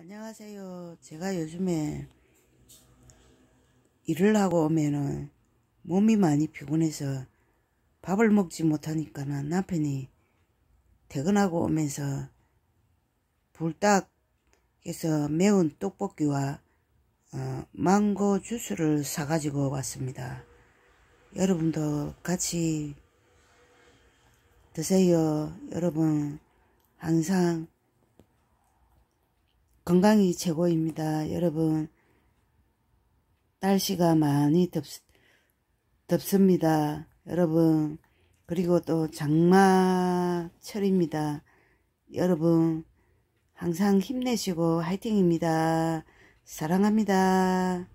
안녕하세요. 제가 요즘에 일을 하고 오면은 몸이 많이 피곤해서 밥을 먹지 못하니까 남편이 퇴근하고 오면서 불닭에서 매운 떡볶이와 어, 망고 주스를 사가지고 왔습니다. 여러분도 같이 드세요. 여러분 항상 건강이 최고입니다. 여러분 날씨가 많이 덥, 덥습니다. 여러분 그리고 또 장마철입니다. 여러분 항상 힘내시고 화이팅입니다. 사랑합니다.